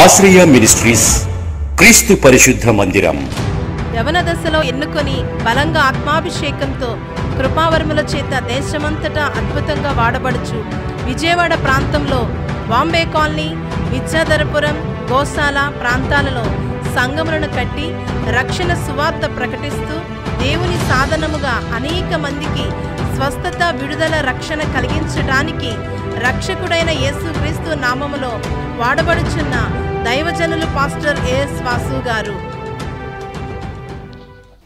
ఆశ్రయ మినిస్ట్రీస్ క్రీస్తు పరిశుద్ధ మందిరం యవన దశలో ఎన్నుకొని బలంగా ఆత్మాభిషేకంతో కృపావర్మల చేత దేశమంతటా అద్భుతంగా వాడబడుచు విజయవాడ ప్రాంతంలో బాంబే కాలనీ విద్యాధరపురం గోశాల ప్రాంతాలలో సంగములను కట్టి రక్షణ సువార్త ప్రకటిస్తూ దేవుని సాధనముగా అనేక మందికి స్వస్థత విడుదల రక్షణ కలిగించడానికి రక్షకుడైన యేసు క్రీస్తు నామములో వాడబడుచున్న దైవజనులు పాస్టర్ ఏఎస్ వాసు గారు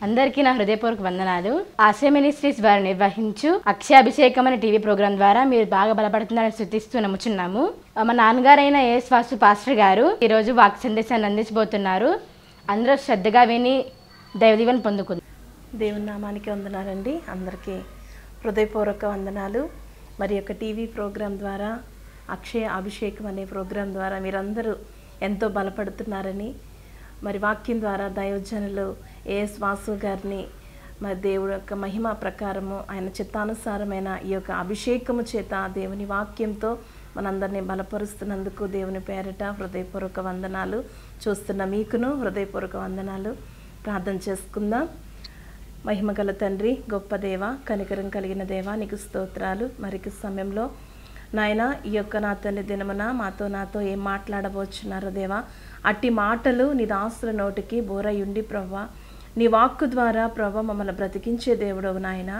అందరికీ నా హృదయపూర్వక వందనాలు ఆశయ మినిస్ట్రీస్ వారు నిర్వహించు అక్షయాభిషేకం అనే టీవీ ప్రోగ్రాం ద్వారా మీరు బాగా బలపడుతున్నారని శృతిస్తూ నమ్ముచున్నాము మా నాన్నగారైన ఏఎస్ వాసు పాస్టర్ గారు ఈరోజు వాక్ సందేశాన్ని అందించబోతున్నారు అందరూ శ్రద్ధగా విని దైవదీవన్ పొందుకుంది దేవుని నామానికి వందనాలండి అందరికీ హృదయపూర్వక వందనాలు మరి యొక్క టీవీ ప్రోగ్రాం ద్వారా అక్షయ అభిషేకం అనే ప్రోగ్రాం ద్వారా మీరందరూ ఎంతో బలపడుతున్నారని మరి వాక్యం ద్వారా దయోజనులు ఏఎస్ వాసు గారిని మరి దేవుడు యొక్క మహిమ ప్రకారము ఆయన చిత్తానుసారమైన ఈ యొక్క అభిషేకము చేత దేవుని వాక్యంతో మనందరినీ బలపరుస్తున్నందుకు దేవుని పేరిట హృదయపూర్వక వందనాలు చూస్తున్న మీకును హృదయపూర్వక వందనాలు ప్రార్థన చేసుకుందాం మహిమగల తండ్రి గొప్ప దేవ కనికరం కలిగిన దేవ నీకు స్తోత్రాలు మరికి సమయంలో నాయన ఈ యొక్క నా తల్లి దినమున మాతో నాతో ఏం మాట్లాడబోచున్నారో దేవా అట్టి మాటలు నీ దాసుల నోటికి బోరయుండి ప్రవ్వ నీ వాక్కు ద్వారా ప్రవ్వ మమ్మల్ని బ్రతికించే దేవుడవు నాయన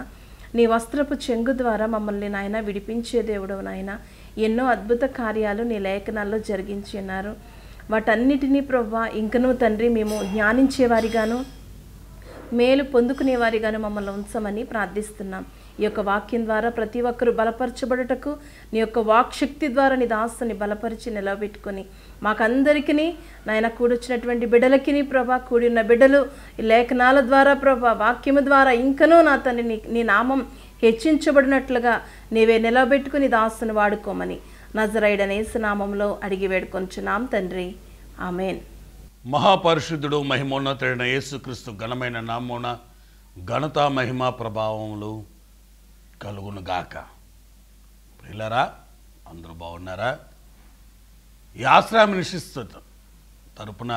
నీ వస్త్రపు చెంగు ద్వారా మమ్మల్ని నాయన విడిపించే దేవుడవు నాయన ఎన్నో అద్భుత కార్యాలు నీ లేఖనాల్లో జరిగించి ఉన్నారు వాటన్నిటినీ ప్రవ్వ ఇంకనూ తండ్రి మేము జ్ఞానించేవారిగాను మేలు పొందుకునేవారిగాను మమ్మల్ని ఉంచమని ప్రార్థిస్తున్నాం ఈ యొక్క వాక్యం ద్వారా ప్రతి ఒక్కరు బలపరచబడుటకు నీ యొక్క వాక్శక్తి ద్వారా నీ దాస్తుని బలపరిచి నిలబెట్టుకొని మాకందరికీ నాయన కూడొచ్చినటువంటి బిడ్డలకి ప్రభా కూడిన బిడ్డలు లేఖనాల ద్వారా ప్రభా వాక్యము ద్వారా ఇంకనూ నా తన నీ నీ నామం హెచ్చించబడినట్లుగా నీవే నిలబెట్టుకుని దాస్తుని వాడుకోమని నజరైడనేసు నామంలో అడిగి వేడుకొంచున్నాం తండ్రి ఆమెన్ మహాపరిశుద్ధుడు మహిమోన్నతుడైన యేసుక్రీస్తు ఘనమైన నామోన ఘనత మహిమ ప్రభావములు కలుగును గాక పిల్లరా అందరూ బాగున్నారా ఈ ఆశ్రయం నిశిస్త తరపున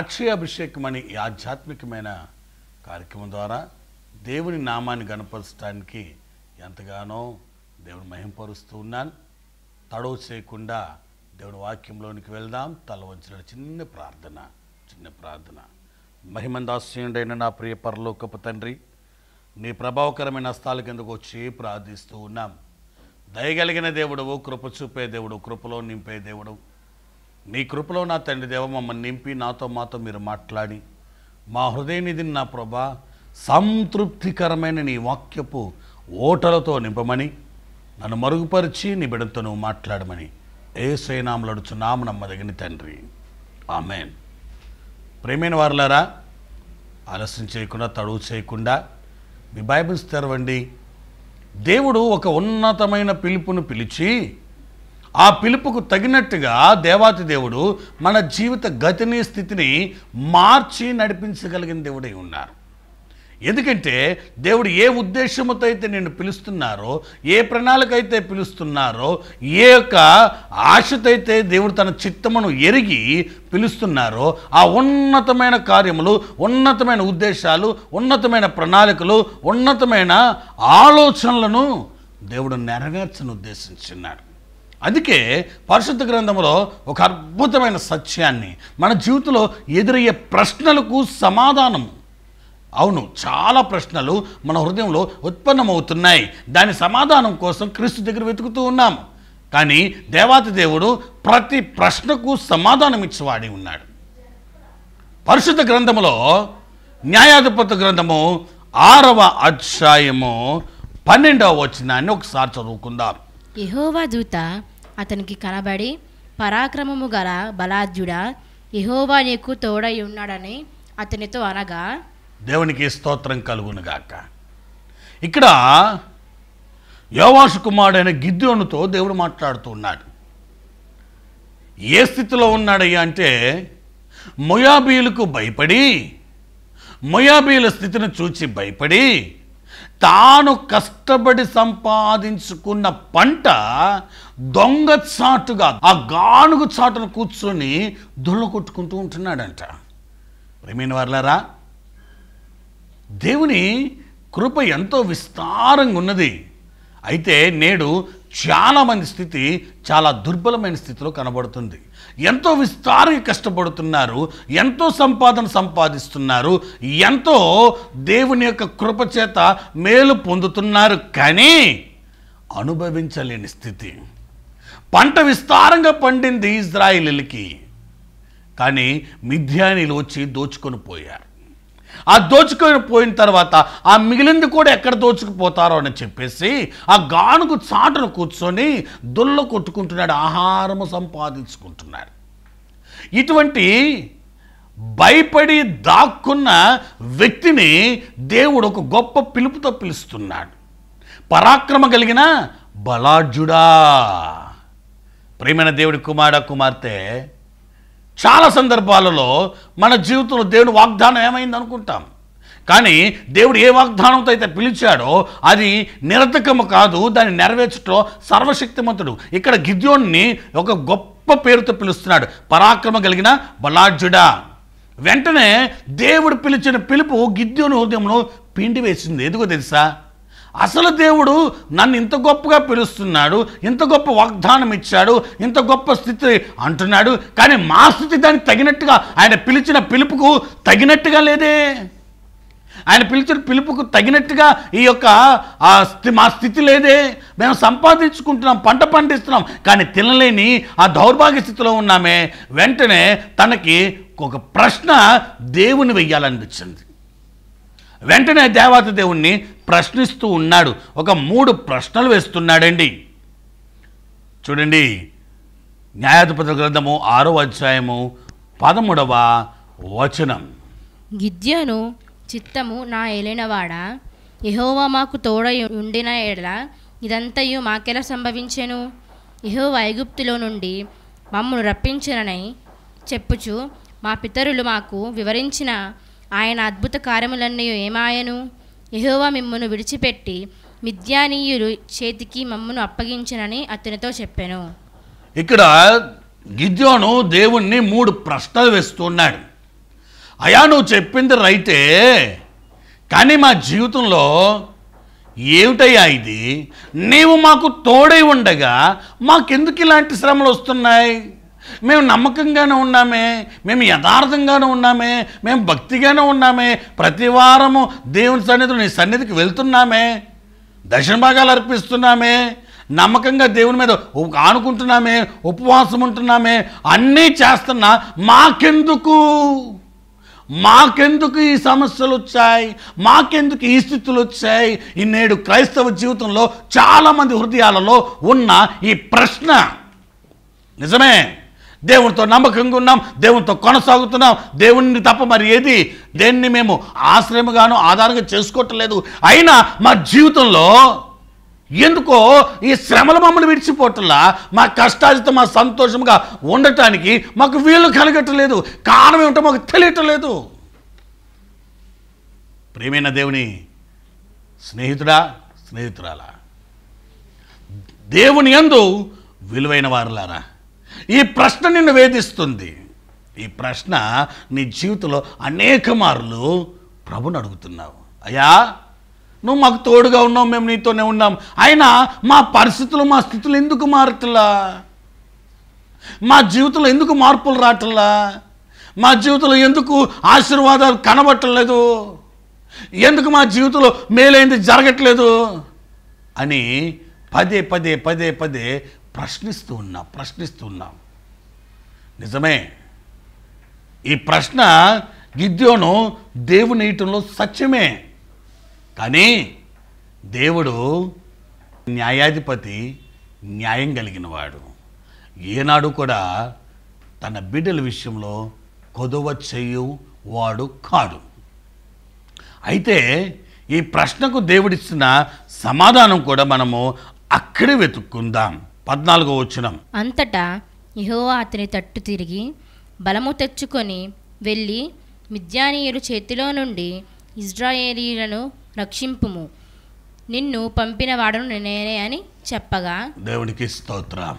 అక్షయ అభిషేకం ఈ ఆధ్యాత్మికమైన కార్యక్రమం ద్వారా దేవుని నామాన్ని గణపరచడానికి ఎంతగానో దేవుని మహిమపరుస్తూ ఉన్నాను తడవు చేయకుండా దేవుడు వాక్యంలోనికి వెళ్దాం తల వంచిన చిన్న ప్రార్థన చిన్న ప్రార్థన మహిమందాస్యుడైన నా ప్రియ పరలోకపు తండ్రి నీ ప్రభావకరమైన హస్తాల కిందకు వచ్చి ప్రార్థిస్తూ ఉన్నాం దయగలిగిన దేవుడవు కృప చూపే దేవుడు కృపలో నింపే దేవుడు నీ కృపలో నా తండ్రి దేవ మమ్మల్ని నింపి నాతో మాతో మీరు మాట్లాడి మా హృదయనిధిని నా ప్రభా సంతృప్తికరమైన నీ వాక్యపు ఓటలతో నింపమని నన్ను మరుగుపరిచి నీ బిడ్డతో నువ్వు మాట్లాడమని ఏ శ్రీనాములడుచు నామనమ్మ దగిన తండ్రి ఆమెన్ ప్రేమైన వారులారా ఆలస్యం చేయకుండా తడువు చేయకుండా మీ బైబిల్స్ తెరవండి దేవుడు ఒక ఉన్నతమైన పిలుపును పిలిచి ఆ పిలుపుకు తగినట్టుగా దేవాతి దేవుడు మన జీవిత గతిని స్థితిని మార్చి నడిపించగలిగిన దేవుడై ఉన్నారు ఎందుకంటే దేవుడు ఏ ఉద్దేశంతో అయితే నేను పిలుస్తున్నారో ఏ ప్రణాళిక అయితే పిలుస్తున్నారో ఏ యొక్క ఆశతైతే దేవుడు తన చిత్తమును ఎరిగి పిలుస్తున్నారో ఆ ఉన్నతమైన కార్యములు ఉన్నతమైన ఉద్దేశాలు ఉన్నతమైన ప్రణాళికలు ఉన్నతమైన ఆలోచనలను దేవుడు నెరవేర్చను ఉద్దేశించున్నాడు అందుకే పరిశుద్ధ గ్రంథంలో ఒక అద్భుతమైన సత్యాన్ని మన జీవితంలో ఎదురయ్యే ప్రశ్నలకు సమాధానము అవును చాలా ప్రశ్నలు మన హృదయంలో ఉత్పన్నమవుతున్నాయి దాని సమాధానం కోసం క్రీస్తు దగ్గర వెతుకుతూ ఉన్నాము కానీ దేవాతి దేవుడు ప్రతి ప్రశ్నకు సమాధానం ఇచ్చేవాడి ఉన్నాడు పరిశుద్ధ గ్రంథములో న్యాయాధిపతి గ్రంథము ఆరవ అధ్యాయము పన్నెండవ వచనాన్ని ఒకసారి చదువుకుందాం యహోవా దూత అతనికి కనబడి పరాక్రమము గల బలాద్యుడా యహోవా నీకు తోడై ఉన్నాడని అతనితో అనగా దేవునికి స్తోత్రం కలుగునుగాక ఇక్కడ యోవాసు కుమారుడైన గిద్యోనుతో దేవుడు మాట్లాడుతూ ఉన్నాడు ఏ స్థితిలో ఉన్నాడయ్యా అంటే మొయాబీలకు భయపడి మొయాబీల స్థితిని చూచి భయపడి తాను కష్టపడి సంపాదించుకున్న పంట దొంగ చాటుగా ఆ గానుగు చాటును కూర్చొని దొల్ల కొట్టుకుంటూ ఉంటున్నాడంట ప్రేమైన వర్లారా దేవుని కృప ఎంతో విస్తారంగా ఉన్నది అయితే నేడు చాలామంది స్థితి చాలా దుర్బలమైన స్థితిలో కనబడుతుంది ఎంతో విస్తారంగా కష్టపడుతున్నారు ఎంతో సంపాదన సంపాదిస్తున్నారు ఎంతో దేవుని యొక్క కృపచేత మేలు పొందుతున్నారు కానీ అనుభవించలేని స్థితి పంట విస్తారంగా పండింది ఇజ్రాయిలీలకి కానీ మిథ్యానీలు వచ్చి దోచుకొని పోయారు ఆ దోచుకొని పోయిన తర్వాత ఆ మిగిలింది కూడా ఎక్కడ దోచుకుపోతారో అని చెప్పేసి ఆ గానుకు చాటును కూర్చొని దొల్ల కొట్టుకుంటున్నాడు ఆహారము సంపాదించుకుంటున్నాడు ఇటువంటి భయపడి దాక్కున్న వ్యక్తిని దేవుడు ఒక గొప్ప పిలుపుతో పిలుస్తున్నాడు పరాక్రమ కలిగిన బలాఢ్యుడా ప్రేమైన దేవుడి కుమార కుమార్తె చాలా సందర్భాలలో మన జీవితంలో దేవుడు వాగ్దానం ఏమైంది అనుకుంటాం కానీ దేవుడు ఏ వాగ్దానంతో అయితే పిలిచాడో అది నిరతకము కాదు దాన్ని నెరవేర్చటం సర్వశక్తిమంతుడు ఇక్కడ గిద్యోన్ని ఒక గొప్ప పేరుతో పిలుస్తున్నాడు పరాక్రమ కలిగిన బలాఢ్యుడా వెంటనే దేవుడు పిలిచిన పిలుపు గిద్యోని హృదయంలో పిండి వేసింది ఎందుకో తెలుసా అసలు దేవుడు నన్ను ఇంత గొప్పగా పిలుస్తున్నాడు ఇంత గొప్ప వాగ్దానం ఇచ్చాడు ఇంత గొప్ప స్థితి అంటున్నాడు కానీ మా స్థితి దానికి తగినట్టుగా ఆయన పిలిచిన పిలుపుకు తగినట్టుగా లేదే ఆయన పిలిచిన పిలుపుకు తగినట్టుగా ఈ యొక్క ఆ మా స్థితి లేదే మేము సంపాదించుకుంటున్నాం పంట పండిస్తున్నాం కానీ తినలేని ఆ దౌర్భాగ్య స్థితిలో ఉన్నామే వెంటనే తనకి ఒక ప్రశ్న దేవుని వెయ్యాలనిపించింది వెంటనే దేవాత దేవుణ్ణి ప్రశ్నిస్తూ ఉన్నాడు ఒక మూడు ప్రశ్నలు వేస్తున్నాడండి చూడండి న్యాయాధిపతుల గ్రంథము ఆరో అధ్యాయము పదమూడవ వచనం గిద్యను చిత్తము నా ఎలినవాడా యహోవా మాకు తోడ ఉండిన ఎడల ఇదంతయు మాకెలా సంభవించెను యహోవా ఐగుప్తులో నుండి మమ్మను రప్పించనని చెప్పుచు మా పితరులు మాకు వివరించిన ఆయన అద్భుత కార్యములన్నీ ఏమాయను యహోవా మిమ్మను విడిచిపెట్టి మిద్యానీయులు చేతికి మమ్మను అప్పగించనని అతనితో చెప్పాను ఇక్కడ గిద్యోను దేవుణ్ణి మూడు ప్రశ్నలు వేస్తున్నాడు అయా నువ్వు చెప్పింది రైతే కానీ మా జీవితంలో ఏమిటయ్యా ఇది నీవు మాకు తోడై ఉండగా మాకెందుకు ఇలాంటి శ్రమలు వస్తున్నాయి మేము నమ్మకంగానే ఉన్నామే మేము యథార్థంగానే ఉన్నామే మేము భక్తిగానే ఉన్నామే ప్రతి వారము దేవుని సన్నిధిలో నీ సన్నిధికి వెళ్తున్నామే దశమ భాగాలు అర్పిస్తున్నామే నమ్మకంగా దేవుని మీద ఆనుకుంటున్నామే ఉపవాసం ఉంటున్నామే అన్నీ చేస్తున్నా మాకెందుకు మాకెందుకు ఈ సమస్యలు వచ్చాయి మాకెందుకు ఈ స్థితులు వచ్చాయి ఈ నేడు క్రైస్తవ జీవితంలో చాలామంది హృదయాలలో ఉన్న ఈ ప్రశ్న నిజమే దేవునితో నమ్మకంగా ఉన్నాం దేవునితో కొనసాగుతున్నాం దేవుణ్ణి తప్ప మరి ఏది దేన్ని మేము ఆశ్రయముగాను ఆధారంగా చేసుకోవట్లేదు అయినా మా జీవితంలో ఎందుకో ఈ శ్రమలు మమ్మల్ని విడిచిపోవట్లా మా కష్టాజితం మా సంతోషంగా ఉండటానికి మాకు వీలు కలగట్లేదు కారణం ఏమిటో మాకు తెలియటలేదు ప్రేమైన దేవుని స్నేహితుడా స్నేహితురాలా దేవుని ఎందు విలువైన వారులారా ఈ ప్రశ్న నిన్ను వేధిస్తుంది ఈ ప్రశ్న నీ జీవితంలో అనేక మార్లు ప్రభుని అడుగుతున్నావు అయ్యా నువ్వు మాకు తోడుగా ఉన్నావు మేము నీతోనే ఉన్నాం అయినా మా పరిస్థితులు మా స్థితులు ఎందుకు మారట్లా మా జీవితంలో ఎందుకు మార్పులు రావట్లా మా జీవితంలో ఎందుకు ఆశీర్వాదాలు కనబట్టలేదు ఎందుకు మా జీవితంలో మేలైంది జరగట్లేదు అని పదే పదే పదే పదే ప్రశ్నిస్తూ ఉన్నా ప్రశ్నిస్తూ ఉన్నాం నిజమే ఈ ప్రశ్న గిద్యోను దేవుని ఇయటంలో సత్యమే కానీ దేవుడు న్యాయాధిపతి న్యాయం కలిగినవాడు ఏనాడు కూడా తన బిడ్డల విషయంలో కొదవ చేయు వాడు కాడు అయితే ఈ ప్రశ్నకు దేవుడిచ్చిన సమాధానం కూడా మనము అక్కడే వెతుక్కుందాం పద్నాలుగో వచ్చిన అంతటా యహోవా అతని తట్టు తిరిగి బలము తెచ్చుకొని వెళ్ళి మిద్యానీయులు చేతిలో నుండి ఇజ్రాయేలీలను రక్షింపుము నిన్ను పంపిన వాడను నేనే అని చెప్పగా దేవునికి స్తోత్రం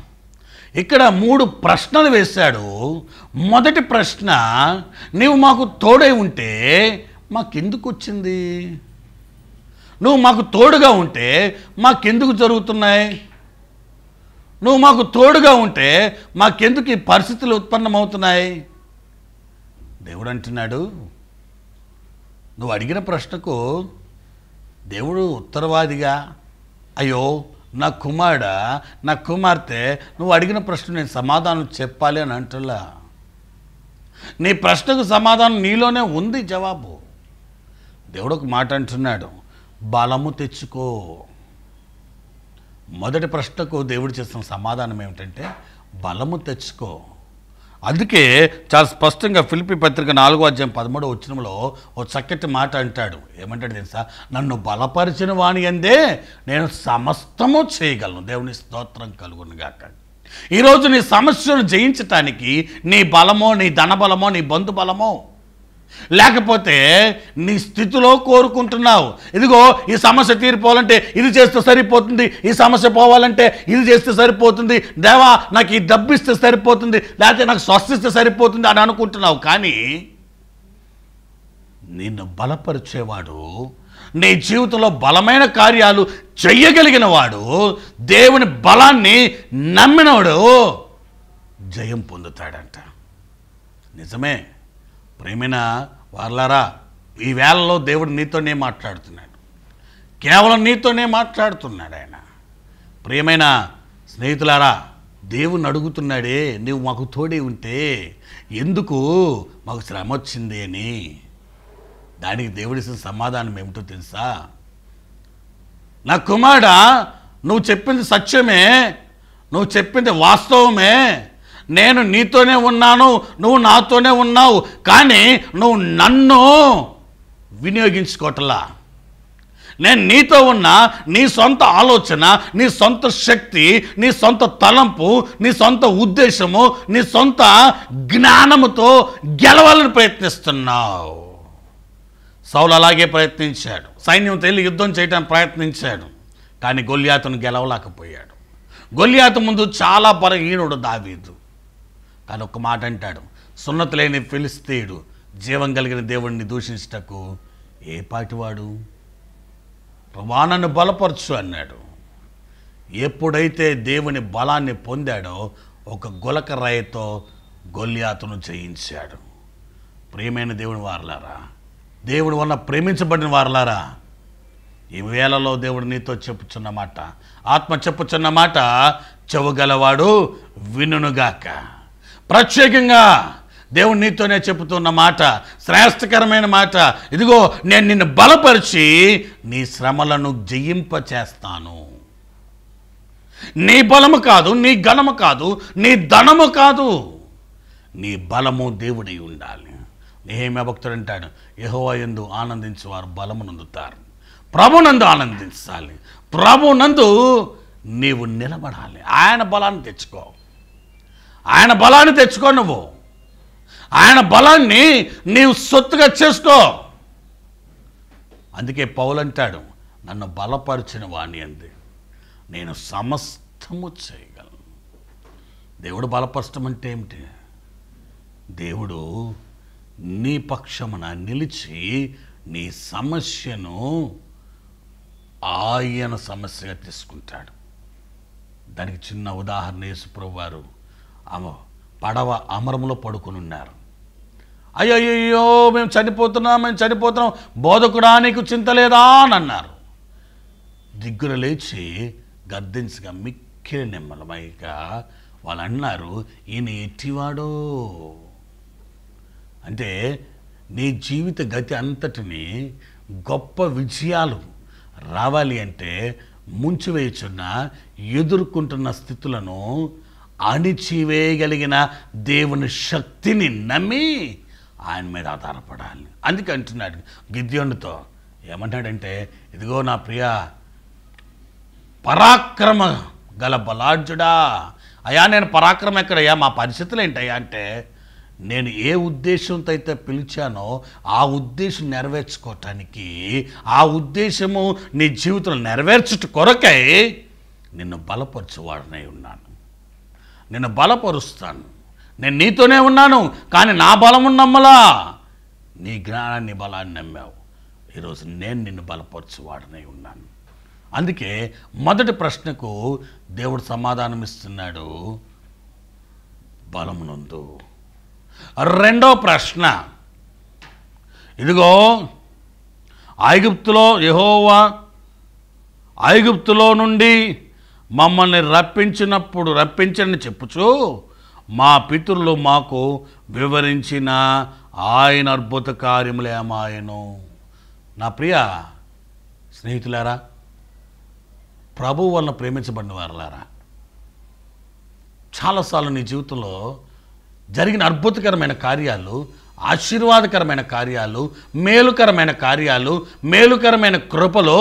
ఇక్కడ మూడు ప్రశ్నలు వేశాడు మొదటి ప్రశ్న నీవు మాకు తోడై ఉంటే మాకెందుకు వచ్చింది నువ్వు మాకు తోడుగా ఉంటే మాకెందుకు జరుగుతున్నాయి నువ్వు మాకు తోడుగా ఉంటే మాకెందుకు ఈ పరిస్థితులు ఉత్పన్నమవుతున్నాయి దేవుడు అంటున్నాడు నువ్వు అడిగిన ప్రశ్నకు దేవుడు ఉత్తరవాదిగా అయ్యో నా కుమారుడ నా కుమార్తె నువ్వు అడిగిన ప్రశ్న నేను సమాధానం చెప్పాలి అని అంటులా నీ ప్రశ్నకు సమాధానం నీలోనే ఉంది జవాబు దేవుడు ఒక మాట అంటున్నాడు బలము తెచ్చుకో మొదటి ప్రశ్నకు దేవుడు చేసిన సమాధానం ఏమిటంటే బలము తెచ్చుకో అందుకే చాలా స్పష్టంగా ఫిలిపి పత్రిక నాలుగో అధ్యాయం పదమూడో వచ్చినంలో ఓ చక్కటి మాట అంటాడు ఏమంటాడు తెలుసా నన్ను బలపరిచిన వాణి అందే నేను సమస్తము చేయగలను దేవుని స్తోత్రం కలుగునుగాక ఈరోజు నీ సమస్యను జయించటానికి నీ బలమో నీ ధనబలమో నీ బంధు బలమో లేకపోతే నీ స్థితిలో కోరుకుంటున్నావు ఇదిగో ఈ సమస్య తీరిపోవాలంటే ఇది చేస్తే సరిపోతుంది ఈ సమస్య పోవాలంటే ఇది చేస్తే సరిపోతుంది దేవా నాకు ఈ డబ్బిస్తే సరిపోతుంది లేకపోతే నాకు స్వస్థిస్తే సరిపోతుంది అని అనుకుంటున్నావు కానీ నిన్ను బలపరిచేవాడు నీ జీవితంలో బలమైన కార్యాలు చెయ్యగలిగిన వాడు దేవుని బలాన్ని నమ్మినవాడు జయం పొందుతాడంట నిజమే ప్రేమైన వాళ్ళారా ఈ వేళలో దేవుడు నీతోనే మాట్లాడుతున్నాడు కేవలం నీతోనే మాట్లాడుతున్నాడు ఆయన ప్రియమైన స్నేహితులారా దేవుని అడుగుతున్నాడే నువ్వు మాకు తోడే ఉంటే ఎందుకు మాకు శ్రమ వచ్చింది అని దానికి దేవుడిసిన సమాధానం ఏమిటో తెలుసా నా కుమారుడా నువ్వు చెప్పింది సత్యమే నువ్వు చెప్పింది వాస్తవమే నేను నీతోనే ఉన్నాను నువ్వు నాతోనే ఉన్నావు కానీ నువ్వు నన్ను వినియోగించుకోవట్లా నేను నీతో ఉన్న నీ సొంత ఆలోచన నీ సొంత శక్తి నీ సొంత తలంపు నీ సొంత ఉద్దేశము నీ సొంత జ్ఞానముతో గెలవాలని ప్రయత్నిస్తున్నావు సౌలు అలాగే ప్రయత్నించాడు సైన్యం వెళ్ళి యుద్ధం చేయడానికి ప్రయత్నించాడు కానీ గొల్యాతను గెలవలేకపోయాడు గొల్లియాత ముందు చాలా బలహీనుడు దావీదు కానీ ఒక మాట అంటాడు సున్నతి ఫిలిస్తీయుడు జీవం కలిగిన దేవుణ్ణి దూషించటకు ఏ పాటివాడు ప్రమాణాన్ని బలపరచు అన్నాడు ఎప్పుడైతే దేవుని బలాన్ని పొందాడో ఒక గులక రాయితో గొల్యాతును చేయించాడు ప్రియమైన దేవుని వారలారా దేవుడు వల్ల ప్రేమించబడిన వారలారా ఈ వేళలో దేవుడు నీతో చెప్పుచున్నమాట ఆత్మ చెప్పుచున్నమాట చెవుగలవాడు వినుగాక ప్రత్యేకంగా దేవుడు నీతోనే చెబుతున్న మాట శ్రేష్టకరమైన మాట ఇదిగో నేను నిన్ను బలపరిచి నీ శ్రమలను జయింప చేస్తాను నీ బలము కాదు నీ ఘనము కాదు నీ ధనము కాదు నీ బలము దేవుడై ఉండాలి నేమే భక్తుడు అంటాడు ఎందు ఆనందించి వారు నందుతారు ప్రభునందు ఆనందించాలి ప్రభునందు నీవు నిలబడాలి ఆయన బలాన్ని తెచ్చుకోవు ఆయన బలాన్ని తెచ్చుకో నువ్వు ఆయన బలాన్ని నీవు సొత్తుగా చేసుకో అందుకే పౌలంటాడు నన్ను బలపరిచిన వాణి అంది నేను సమస్తము చేయగలను దేవుడు బలపరచడం అంటే ఏమిటి దేవుడు నీ పక్షమున నిలిచి నీ సమస్యను ఆయన సమస్యగా తీసుకుంటాడు దానికి చిన్న ఉదాహరణ యేసుప్రభు వారు ఆమె పడవ అమరంలో అయ్యో అయ్యయ్యో మేము చనిపోతున్నాం మేము చనిపోతున్నాం బోధకుడా నీకు చింత లేదా అని అన్నారు దిగ్గున లేచి గద్దించగా మిక్కిలి నిమ్మలమైక వాళ్ళు అన్నారు ఈయన ఎట్టివాడో అంటే నీ జీవిత గతి అంతటిని గొప్ప విజయాలు రావాలి అంటే ముంచివేయుచున్న ఎదుర్కొంటున్న స్థితులను అణిచివేయగలిగిన దేవుని శక్తిని నమ్మి ఆయన మీద ఆధారపడాలి అందుకే అంటున్నాడు గిద్యోనితో ఏమంటాడంటే ఇదిగో నా ప్రియ పరాక్రమ గల బలార్జుడా అయా నేను పరాక్రమం ఎక్కడయ్యా మా పరిస్థితులు ఏంటయ్యా అంటే నేను ఏ ఉద్దేశంతో అయితే పిలిచానో ఆ ఉద్దేశం నెరవేర్చుకోవటానికి ఆ ఉద్దేశము నీ జీవితంలో నెరవేర్చుట కొరకై నిన్ను బలపరచువాడనై ఉన్నాను నిన్ను బలపరుస్తాను నేను నీతోనే ఉన్నాను కానీ నా బలము నమ్మలా నీ జ్ఞానాన్ని బలాన్ని నమ్మావు ఈరోజు నేను నిన్ను బలపరచువాడనై ఉన్నాను అందుకే మొదటి ప్రశ్నకు దేవుడు సమాధానం ఇస్తున్నాడు బలమునందు రెండో ప్రశ్న ఇదిగో ఐగుప్తులో యహోవా ఐగుప్తులో నుండి మమ్మల్ని రప్పించినప్పుడు రప్పించని చెప్పుచు మా పితృలు మాకు వివరించిన ఆయన అద్భుత కార్యములేమాయను నా ప్రియ స్నేహితులారా ప్రభు వలన ప్రేమించబడిన వారులారా చాలాసార్లు నీ జీవితంలో జరిగిన అద్భుతకరమైన కార్యాలు ఆశీర్వాదకరమైన కార్యాలు మేలుకరమైన కార్యాలు మేలుకరమైన కృపలో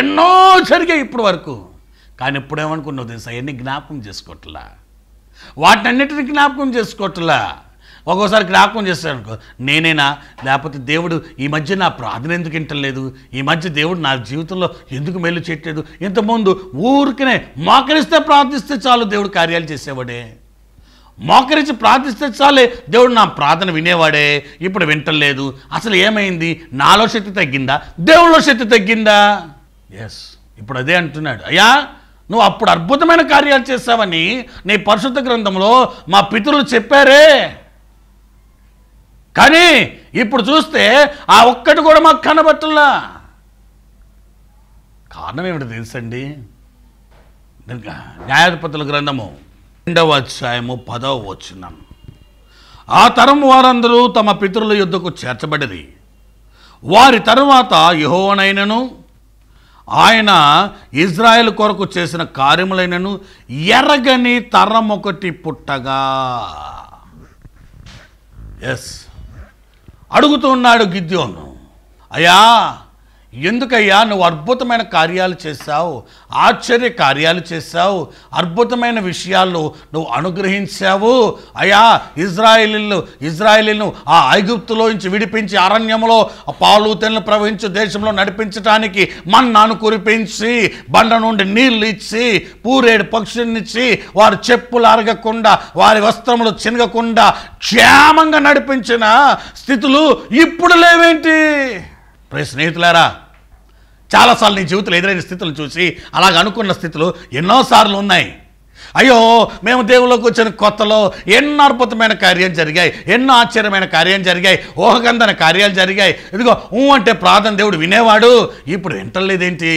ఎన్నో జరిగాయి ఇప్పటి వరకు కానీ ఎప్పుడేమనుకున్నావు తెలుసా అవన్నీ జ్ఞాపకం చేసుకోవట్లా వాటన్నిటిని జ్ఞాపకం చేసుకోవట్లా ఒక్కోసారి జ్ఞాపకం చేస్తాడు అనుకో నేనేనా లేకపోతే దేవుడు ఈ మధ్య నా ప్రార్థన ఎందుకు వింటలేదు ఈ మధ్య దేవుడు నా జీవితంలో ఎందుకు మేలు చేయట్లేదు ఇంతకుముందు ఊరికనే మోకరిస్తే ప్రార్థిస్తే చాలు దేవుడు కార్యాలు చేసేవాడే మోకరించి ప్రార్థిస్తే చాలే దేవుడు నా ప్రార్థన వినేవాడే ఇప్పుడు వింటలేదు అసలు ఏమైంది నాలో శక్తి తగ్గిందా దేవుళ్ళో శక్తి తగ్గిందా ఎస్ ఇప్పుడు అదే అంటున్నాడు అయ్యా నువ్వు అప్పుడు అద్భుతమైన కార్యాలు చేశావని నీ పరిశుద్ధ గ్రంథంలో మా పితృలు చెప్పారే కానీ ఇప్పుడు చూస్తే ఆ ఒక్కటి కూడా మాకు కనబట్టలా కారణం ఏమిటి తెలుసండి న్యాయాధిపతుల గ్రంథము రెండవ అధ్యాయము పదవ వచ్చిన ఆ తరం వారందరూ తమ పితృల యుద్ధకు చేర్చబడిది వారి తరువాత యహోనైనను ఆయన ఇజ్రాయెల్ కొరకు చేసిన కార్యములైనను ఎరగని తరం ఒకటి పుట్టగా ఎస్ అడుగుతున్నాడు గిద్యోను అయ్యా ఎందుకయ్యా నువ్వు అద్భుతమైన కార్యాలు చేశావు ఆశ్చర్య కార్యాలు చేశావు అద్భుతమైన విషయాలు నువ్వు అనుగ్రహించావు అయా ఇజ్రాయిలీలు ఇజ్రాయిలీను ఆ ఐగుప్తులో నుంచి విడిపించి అరణ్యంలో పాలు ప్రవహించి దేశంలో నడిపించడానికి మన్నాను కురిపించి బండ నుండి నీళ్లు ఇచ్చి పూరేడు పక్షులనిచ్చి వారి చెప్పులు అరగకుండా వారి వస్త్రములు చినగకుండా క్షేమంగా నడిపించిన స్థితులు ఇప్పుడు లేవేంటి ప్రే స్నేహితులారా చాలాసార్లు నీ జీవితంలో ఎదురైన స్థితులు చూసి అలాగ అనుకున్న స్థితులు ఎన్నోసార్లు ఉన్నాయి అయ్యో మేము దేవుళ్ళకి వచ్చిన కొత్తలో ఎన్నో అద్భుతమైన కార్యం జరిగాయి ఎన్నో ఆశ్చర్యమైన కార్యం జరిగాయి ఊహగంధన కార్యాలు జరిగాయి ఇదిగో ఊ అంటే ప్రార్థన దేవుడు వినేవాడు ఇప్పుడు వింటలేదేంటి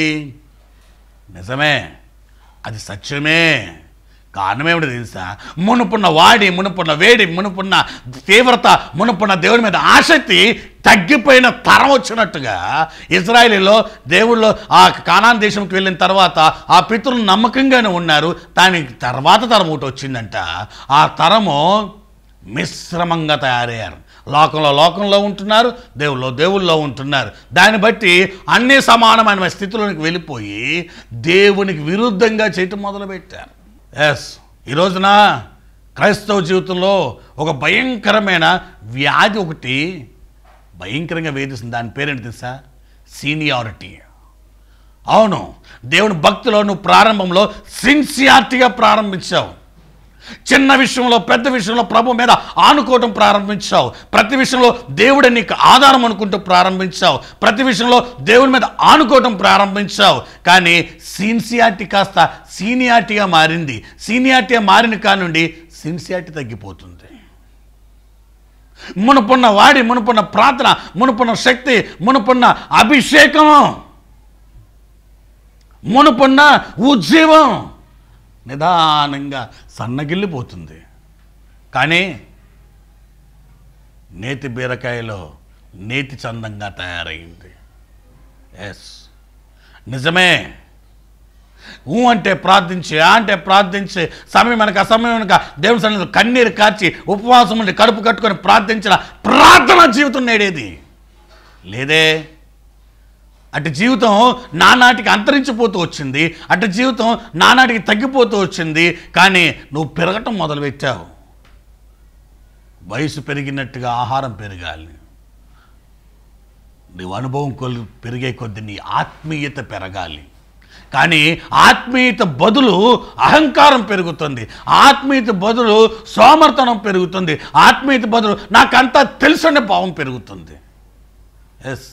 నిజమే అది సత్యమే కారణం తెలుసా మునుపున్న వాడి మునుపున్న వేడి మునుపున్న తీవ్రత మునుపున్న దేవుడి మీద ఆసక్తి తగ్గిపోయిన తరం వచ్చినట్టుగా ఇజ్రాయేలీలో దేవుళ్ళు ఆ కానాన్ దేశంకి వెళ్ళిన తర్వాత ఆ పితృ నమ్మకంగానే ఉన్నారు దానికి తర్వాత తరం ఒకటి వచ్చిందంట ఆ తరము మిశ్రమంగా తయారయ్యారు లోకంలో లోకంలో ఉంటున్నారు దేవుల్లో దేవుల్లో ఉంటున్నారు దాన్ని బట్టి అన్ని సమానమైన స్థితిలోనికి వెళ్ళిపోయి దేవునికి విరుద్ధంగా చేయటం మొదలుపెట్టారు ఎస్ ఈ రోజున క్రైస్తవ జీవితంలో ఒక భయంకరమైన వ్యాధి ఒకటి భయంకరంగా వేధిస్తుంది దాని పేరేంటి తెలుసా సీనియారిటీ అవును దేవుని భక్తిలో నువ్వు ప్రారంభంలో సిన్సియారిటీగా ప్రారంభించావు చిన్న విషయంలో పెద్ద విషయంలో ప్రభు మీద ఆనుకోవటం ప్రారంభించావు ప్రతి విషయంలో దేవుడు నీకు ఆధారం అనుకుంటూ ప్రారంభించావు ప్రతి విషయంలో దేవుడి మీద ఆనుకోవటం ప్రారంభించావు కానీ సిన్సియారిటీ కాస్త సీనియారిటీగా మారింది సీనియారిటీగా మారిన కానుండి సిన్సియారిటీ తగ్గిపోతుంది మునుపున్న వాడి మునుపున్న ప్రార్థన మునుపున్న శక్తి మునుపున్న అభిషేకం మునుపున్న ఉజ్జీవం నిదానంగా సన్నగిల్లిపోతుంది కానీ నేతి బీరకాయలో నేతి చందంగా తయారైంది ఎస్ నిజమే ఊ అంటే ప్రార్థించి ఆ అంటే ప్రార్థించి సమయం వెనక అసమయం వెనక దేవుని సన్నిధిలో కన్నీరు కార్చి ఉపవాసం ఉండి కడుపు కట్టుకొని ప్రార్థించిన ప్రార్థన జీవితం నేడేది లేదే అటు జీవితం నానాటికి అంతరించిపోతూ వచ్చింది అటు జీవితం నానాటికి తగ్గిపోతూ వచ్చింది కానీ నువ్వు పెరగటం మొదలుపెట్టావు వయసు పెరిగినట్టుగా ఆహారం పెరగాలి నీ అనుభవం కొల్ పెరిగే కొద్ది నీ ఆత్మీయత పెరగాలి కానీ ఆత్మీయత బదులు అహంకారం పెరుగుతుంది ఆత్మీయత బదులు సోమర్తనం పెరుగుతుంది ఆత్మీయత బదులు నాకంతా తెలుసునే భావం పెరుగుతుంది ఎస్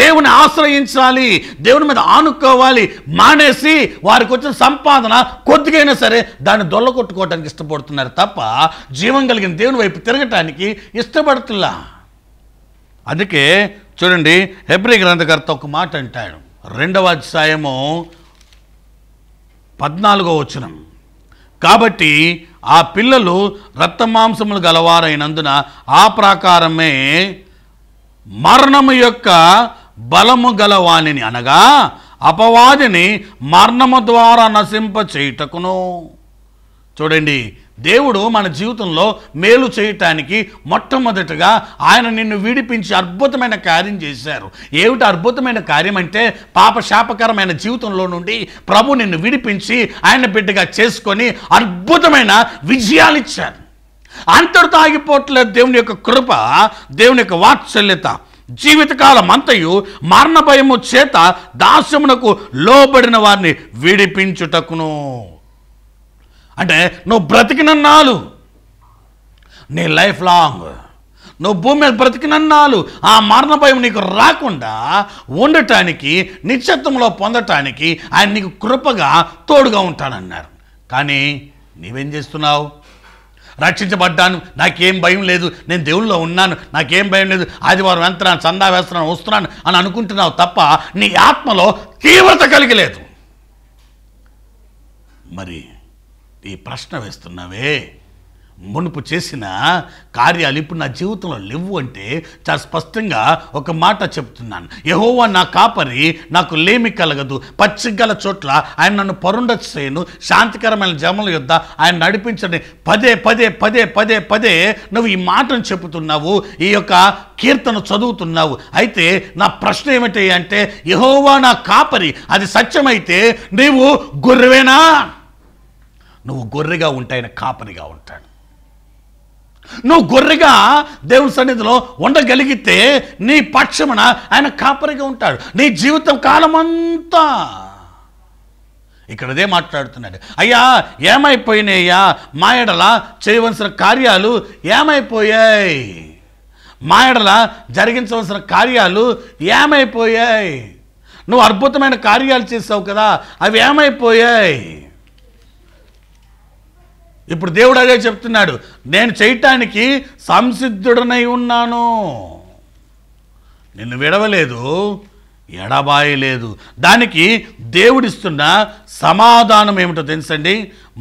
దేవుని ఆశ్రయించాలి దేవుని మీద ఆనుకోవాలి మానేసి వారికి వచ్చిన సంపాదన కొద్దిగైనా సరే దాన్ని దొల్లకొట్టుకోవడానికి ఇష్టపడుతున్నారు తప్ప జీవం కలిగిన దేవుని వైపు తిరగటానికి ఇష్టపడుతున్నా అందుకే చూడండి హెబ్రి గ్రంథకర్త ఒక మాట అంటాడు రెండవ అధ్యాయము పద్నాలుగో వచనం కాబట్టి ఆ పిల్లలు రక్త మాంసములు గలవారైనందున ఆ ప్రాకారమే మరణము యొక్క బలము గలవాణి అనగా అపవాదిని మరణము ద్వారా నశింప చేయుటకును చూడండి దేవుడు మన జీవితంలో మేలు చేయటానికి మొట్టమొదటగా ఆయన నిన్ను విడిపించి అద్భుతమైన కార్యం చేశారు ఏమిటి అద్భుతమైన కార్యం అంటే పాపశాపకరమైన జీవితంలో నుండి ప్రభు నిన్ను విడిపించి ఆయన బిడ్డగా చేసుకొని అద్భుతమైన విజయాలు ఇచ్చారు అంతటితో ఆగిపోవట్లేదు దేవుని యొక్క కృప దేవుని యొక్క వాత్సల్యత జీవితకాలం అంతయు మరణ భయము చేత దాస్యమునకు లోబడిన వారిని విడిపించుటకును అంటే నువ్వు బ్రతికినన్నాలు నీ లైఫ్ లాంగ్ నువ్వు భూమి మీద బ్రతికినన్నాళ్ళు ఆ మరణ భయం నీకు రాకుండా ఉండటానికి నిశ్చత్వంలో పొందటానికి ఆయన నీకు కృపగా తోడుగా ఉంటానన్నారు కానీ నీవేం చేస్తున్నావు రక్షించబడ్డాను నాకేం భయం లేదు నేను దేవుల్లో ఉన్నాను నాకేం భయం లేదు ఆదివారం వెళ్తున్నాను చందా వేస్తున్నాను వస్తున్నాను అని అనుకుంటున్నావు తప్ప నీ ఆత్మలో తీవ్రత కలిగలేదు మరి ఈ ప్రశ్న వేస్తున్నావే మునుపు చేసిన కార్యాలు ఇప్పుడు నా జీవితంలో లేవు అంటే చాలా స్పష్టంగా ఒక మాట చెప్తున్నాను యహోవా నా కాపరి నాకు లేమి కలగదు పచ్చిగల చోట్ల ఆయన నన్ను పరుండ చేయను శాంతికరమైన జమల యుద్ధ ఆయన నడిపించండి పదే పదే పదే పదే పదే నువ్వు ఈ మాటను చెబుతున్నావు ఈ యొక్క కీర్తన చదువుతున్నావు అయితే నా ప్రశ్న ఏమిటి అంటే యహోవా నా కాపరి అది సత్యమైతే నీవు గొర్రెవేనా నువ్వు గొర్రెగా ఉంటాయని కాపరిగా ఉంటాడు నువ్వు గొర్రెగా దేవుని సన్నిధిలో ఉండగలిగితే నీ పక్షమున ఆయన కాపరిగా ఉంటాడు నీ జీవితం కాలమంతా ఇక్కడ అదే మాట్లాడుతున్నాడు అయ్యా ఏమైపోయినాయ్యా మా చేయవలసిన కార్యాలు ఏమైపోయాయి మా జరిగించవలసిన కార్యాలు ఏమైపోయాయి నువ్వు అద్భుతమైన కార్యాలు చేసావు కదా అవి ఏమైపోయాయి ఇప్పుడు దేవుడు అదే చెప్తున్నాడు నేను చేయటానికి సంసిద్ధుడనై ఉన్నాను నిన్ను విడవలేదు ఎడబాయలేదు దానికి దేవుడిస్తున్న సమాధానం ఏమిటో తెలుసండి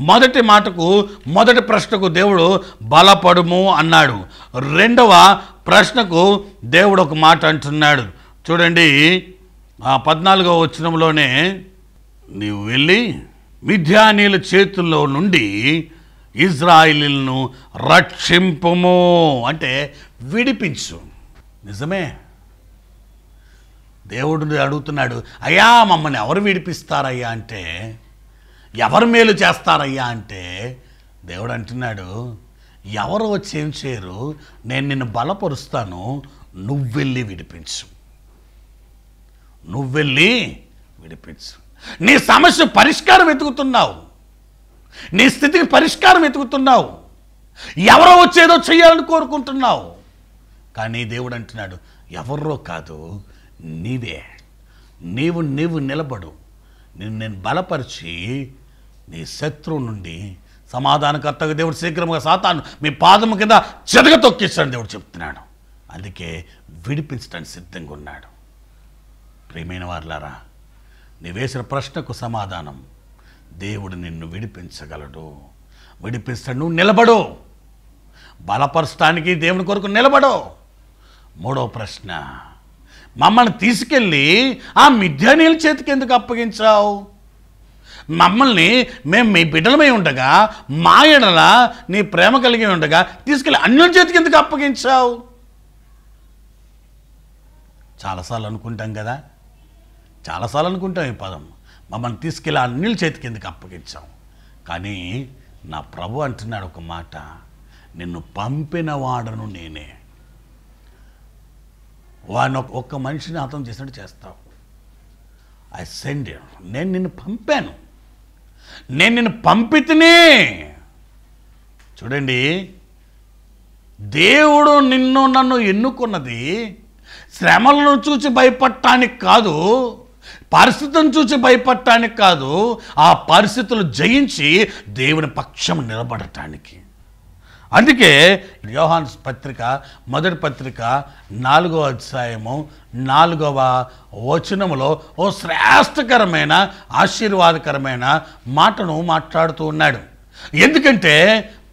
మొదటి మాటకు మొదటి ప్రశ్నకు దేవుడు బలపడుము అన్నాడు రెండవ ప్రశ్నకు దేవుడు ఒక మాట అంటున్నాడు చూడండి ఆ పద్నాలుగవ వచ్చినంలోనే నీవు వెళ్ళి మిథ్యానీల చేతుల్లో నుండి ఇజ్రాయిలీలను రక్షింపము అంటే విడిపించు నిజమే దేవుడు అడుగుతున్నాడు అయ్యా మమ్మల్ని ఎవరు విడిపిస్తారయ్యా అంటే ఎవరు మేలు చేస్తారయ్యా అంటే దేవుడు అంటున్నాడు ఎవరు వచ్చి ఏం చేయరు నేను నిన్ను బలపరుస్తాను నువ్వెళ్ళి విడిపించు నువ్వెళ్ళి విడిపించు నీ సమస్య పరిష్కారం వెతుకుతున్నావు నీ స్థితికి పరిష్కారం వెతుకుతున్నావు ఎవరో వచ్చేదో చేయాలని కోరుకుంటున్నావు కానీ దేవుడు అంటున్నాడు ఎవరో కాదు నీవే నీవు నీవు నిలబడు నిన్ను నేను బలపరిచి నీ శత్రువు నుండి సమాధానకర్తగా దేవుడు శీఘ్రంగా సాతాను మీ పాదము కింద చెదగ తొక్కిస్తాడు దేవుడు చెప్తున్నాడు అందుకే విడిపించడానికి సిద్ధంగా ఉన్నాడు ప్రియమైన వారులారా నీ వేసిన ప్రశ్నకు సమాధానం దేవుడు నిన్ను విడిపించగలడు విడిపిస్తాడు నువ్వు నిలబడు బలపరచడానికి దేవుని కొరకు నిలబడు మూడో ప్రశ్న మమ్మల్ని తీసుకెళ్ళి ఆ మిథ్యానీల చేతికి ఎందుకు అప్పగించావు మమ్మల్ని మేము మీ బిడ్డలమై ఉండగా మా ఎడల నీ ప్రేమ కలిగి ఉండగా తీసుకెళ్ళి అన్యుల చేతికి ఎందుకు అప్పగించావు చాలాసార్లు అనుకుంటాం కదా చాలాసార్లు అనుకుంటాం ఈ పదం మమ్మల్ని తీసుకెళ్ళి ఆ నీళ్ళు చేతి కిందకి అప్పగించాం కానీ నా ప్రభు అంటున్నాడు ఒక మాట నిన్ను పంపినవాడను నేనే వాడిని ఒక్క మనిషిని అర్థం చేసినట్టు చేస్తావు ఐ సెండ్ నేను నిన్ను పంపాను నేను నిన్ను పంపితేనే చూడండి దేవుడు నిన్ను నన్ను ఎన్నుకున్నది శ్రమలను చూసి భయపడటానికి కాదు పరిస్థితిని చూసి భయపడటానికి కాదు ఆ పరిస్థితులు జయించి దేవుని పక్షం నిలబడటానికి అందుకే యోహాన్స్ పత్రిక మొదటి పత్రిక నాలుగో అధ్యాయము నాలుగవ వచనములో ఓ శ్రేష్టకరమైన ఆశీర్వాదకరమైన మాటను మాట్లాడుతూ ఉన్నాడు ఎందుకంటే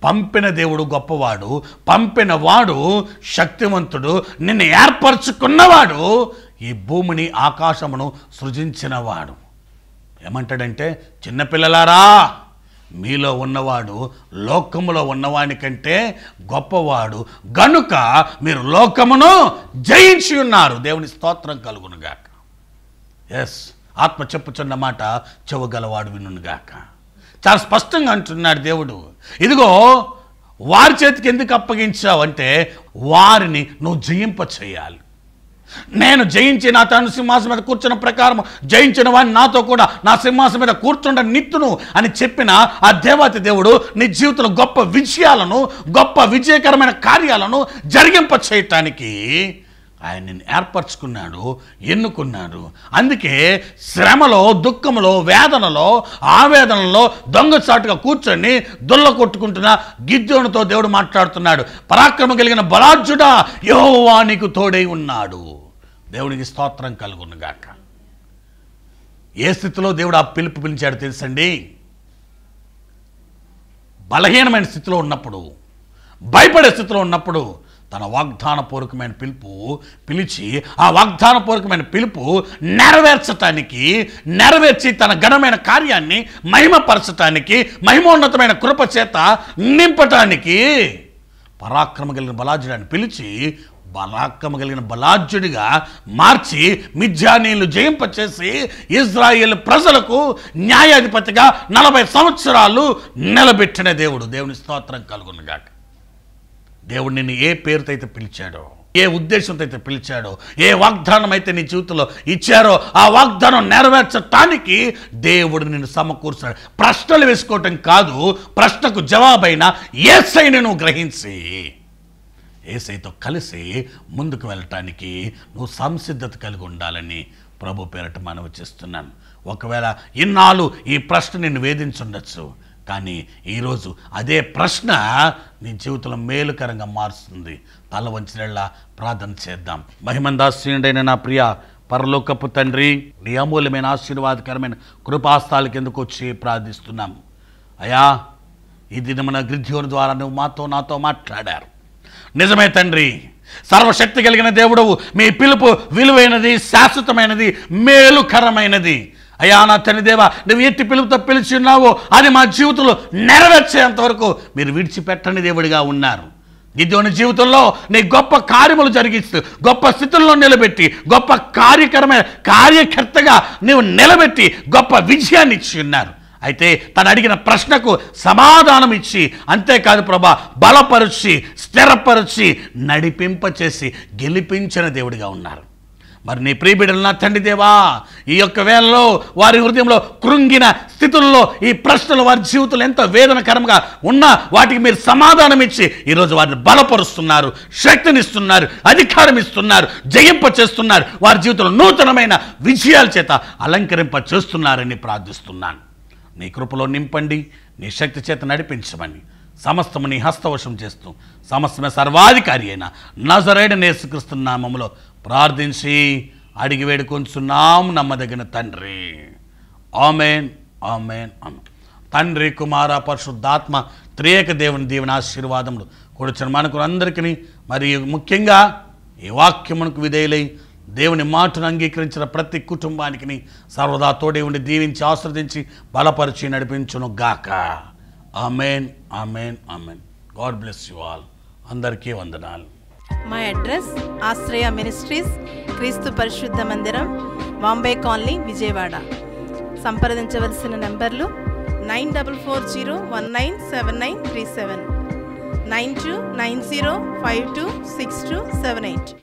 పంపిన దేవుడు గొప్పవాడు పంపిన వాడు శక్తివంతుడు నిన్ను ఏర్పరచుకున్నవాడు ఈ భూమిని ఆకాశమును సృజించినవాడు ఏమంటాడంటే చిన్నపిల్లలారా మీలో ఉన్నవాడు లోకములో ఉన్నవాని కంటే గొప్పవాడు గనుక మీరు లోకమును జయించి ఉన్నారు దేవుని స్తోత్రం కలుగునుగాక ఎస్ ఆత్మ చెప్పుచున్న మాట చెవగలవాడు వినుగాక చాలా స్పష్టంగా అంటున్నాడు దేవుడు ఇదిగో వారి చేతికి ఎందుకు అప్పగించావు అంటే వారిని నువ్వు జయింప చేయాలి నేను జయించి నా తను సింహాసనం మీద కూర్చున్న ప్రకారం జయించిన వాడిని నాతో కూడా నా సింహాసనం మీద కూర్చుండ నిత్తును అని చెప్పిన ఆ దేవాతి దేవుడు నీ జీవితంలో గొప్ప విజయాలను గొప్ప విజయకరమైన కార్యాలను జరిగింప చేయటానికి ఆయన ఏర్పరచుకున్నాడు ఎన్నుకున్నాడు అందుకే శ్రమలో దుఃఖంలో వేదనలో ఆవేదనలో దొంగచాటుగా కూర్చొని దొల్ల కొట్టుకుంటున్న గిద్యోనితో దేవుడు మాట్లాడుతున్నాడు పరాక్రమం కలిగిన బలార్జుడా యహోవా నీకు తోడై ఉన్నాడు దేవునికి స్తోత్రం కలుగును గాక ఏ స్థితిలో దేవుడు ఆ పిలుపు పిలిచాడు తెలుసండి బలహీనమైన స్థితిలో ఉన్నప్పుడు భయపడే స్థితిలో ఉన్నప్పుడు తన వాగ్దానపూర్వకమైన పిలుపు పిలిచి ఆ వాగ్దానపూర్వకమైన పిలుపు నెరవేర్చటానికి నెరవేర్చి తన ఘనమైన కార్యాన్ని మహిమపరచటానికి మహిమోన్నతమైన కృప చేత నింపటానికి పరాక్రమ కలిగిన బలాజుడాన్ని పిలిచి బలాత్కమ కలిగిన బలాజ్యుడిగా మార్చి మిజ్జానీలు జయింపచేసి ఇజ్రాయేల్ ప్రజలకు న్యాయాధిపతిగా నలభై సంవత్సరాలు నిలబెట్టిన దేవుడు దేవుని స్తోత్రం కలుగునుగాక దేవుడు నిన్ను ఏ పేరుతో అయితే పిలిచాడో ఏ ఉద్దేశంతో అయితే పిలిచాడో ఏ వాగ్దానం అయితే నీ జీవితంలో ఇచ్చారో ఆ వాగ్దానం నెరవేర్చటానికి దేవుడు నిన్ను సమకూర్చాడు ప్రశ్నలు వేసుకోవటం కాదు ప్రశ్నకు జవాబైన ఏసైని నువ్వు గ్రహించి ఏసైతో కలిసి ముందుకు వెళ్ళటానికి నువ్వు సంసిద్ధత కలిగి ఉండాలని ప్రభు పేరట మనవి చేస్తున్నాను ఒకవేళ ఇన్నాళ్ళు ఈ ప్రశ్న నిన్ను వేధించుండొచ్చు కానీ ఈరోజు అదే ప్రశ్న నీ జీవితంలో మేలుకరంగా మారుస్తుంది తల వంచినలా ప్రార్థన చేద్దాం మహిమందాస్యుడైన నా ప్రియ పరలోకపు తండ్రి నీ అమూల్యమైన ఆశీర్వాదకరమైన కృపాస్తాల కిందకు వచ్చి ప్రార్థిస్తున్నాం అయా ఈ దినమున గ్రిద్యోని ద్వారా నువ్వు మాతో నాతో మాట్లాడారు నిజమే తండ్రి సర్వశక్తి కలిగిన దేవుడవు మీ పిలుపు విలువైనది శాశ్వతమైనది మేలుకరమైనది అయ్యా నా తని దేవా నువ్వు ఎట్టి పిలుపుతో పిలిచి ఉన్నావో అది మా జీవితంలో నెరవేర్చేంత వరకు మీరు విడిచిపెట్టని దేవుడిగా ఉన్నారు గిద్యోని జీవితంలో నీ గొప్ప కార్యములు జరిగిస్తూ గొప్ప స్థితుల్లో నిలబెట్టి గొప్ప కార్యకరమైన కార్యకర్తగా నువ్వు నిలబెట్టి గొప్ప విజయాన్ని ఇచ్చి ఉన్నారు అయితే తను అడిగిన ప్రశ్నకు సమాధానం ఇచ్చి అంతేకాదు ప్రభా బలపరిచి స్థిరపరిచి నడిపింపచేసి గెలిపించిన దేవుడిగా ఉన్నారు మరి నీ ప్రియబిడలు నా తండ్రి దేవా ఈ యొక్క వేళలో వారి హృదయంలో కృంగిన స్థితుల్లో ఈ ప్రశ్నలు వారి జీవితంలో ఎంతో వేదనకరంగా ఉన్నా వాటికి మీరు సమాధానం ఇచ్చి ఈరోజు వారిని బలపరుస్తున్నారు శక్తినిస్తున్నారు అధికారం ఇస్తున్నారు జయింప చేస్తున్నారు వారి జీవితంలో నూతనమైన విజయాల చేత అలంకరింప చేస్తున్నారని ప్రార్థిస్తున్నాను నీ కృపలో నింపండి నీ శక్తి చేత నడిపించమని సమస్తము నీ హస్తవశం చేస్తూ సమస్తమే సర్వాధికారి అయిన నజరైన నేసుక్రీస్తు నామములో ప్రార్థించి అడిగి వేడుకొంచున్నాము నమ్మదగిన తండ్రి ఆమెన్ ఆమెన్ అను తండ్రి కుమార పరిశుద్ధాత్మ త్రియేక దేవుని దీవుని ఆశీర్వాదములు కూడా మనకు అందరికీ మరియు ముఖ్యంగా ఈ వాక్యమునకు విధేయులై దేవుని మాటను అంగీకరించిన ప్రతి కుటుంబానికి సర్వదా తోడే ఉండి దీవించి ఆశ్రదించి బలపరిచి నడిపించును గాక amen amen amen God bless you all అందరికీ వందనాలు మా అడ్రస్ ఆశ్రయ మినిస్ట్రీస్ క్రీస్తు పరిశుద్ధ మందిరం బాంబే కాలనీ విజయవాడ సంప్రదించవలసిన నెంబర్లు nine double four zero one nine seven nine three seven nine two nine zero five two six two seven eight